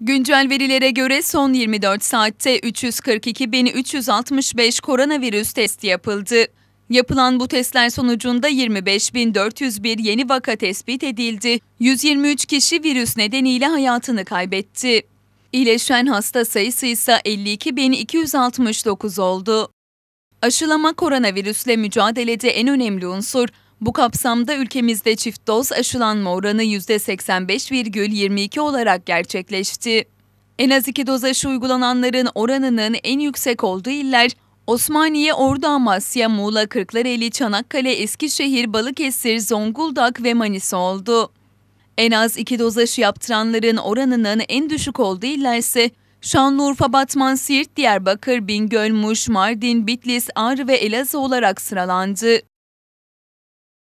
Güncel verilere göre son 24 saatte 342.365 koronavirüs testi yapıldı. Yapılan bu testler sonucunda 25.401 yeni vaka tespit edildi. 123 kişi virüs nedeniyle hayatını kaybetti. İyileşen hasta sayısı ise 52.269 oldu. Aşılama koronavirüsle mücadelede en önemli unsur. Bu kapsamda ülkemizde çift doz aşılanma oranı %85,22 olarak gerçekleşti. En az iki doz aşı uygulananların oranının en yüksek olduğu iller Osmaniye, Ordu, Amasya, Muğla, Kırklareli, Çanakkale, Eskişehir, Balıkesir, Zonguldak ve Manisa oldu. En az iki doz aşı yaptıranların oranının en düşük olduğu iller ise Şanlıurfa, Batman, Siirt, Diyarbakır, Bingöl, Muş, Mardin, Bitlis, Ağrı ve Elazığ olarak sıralandı.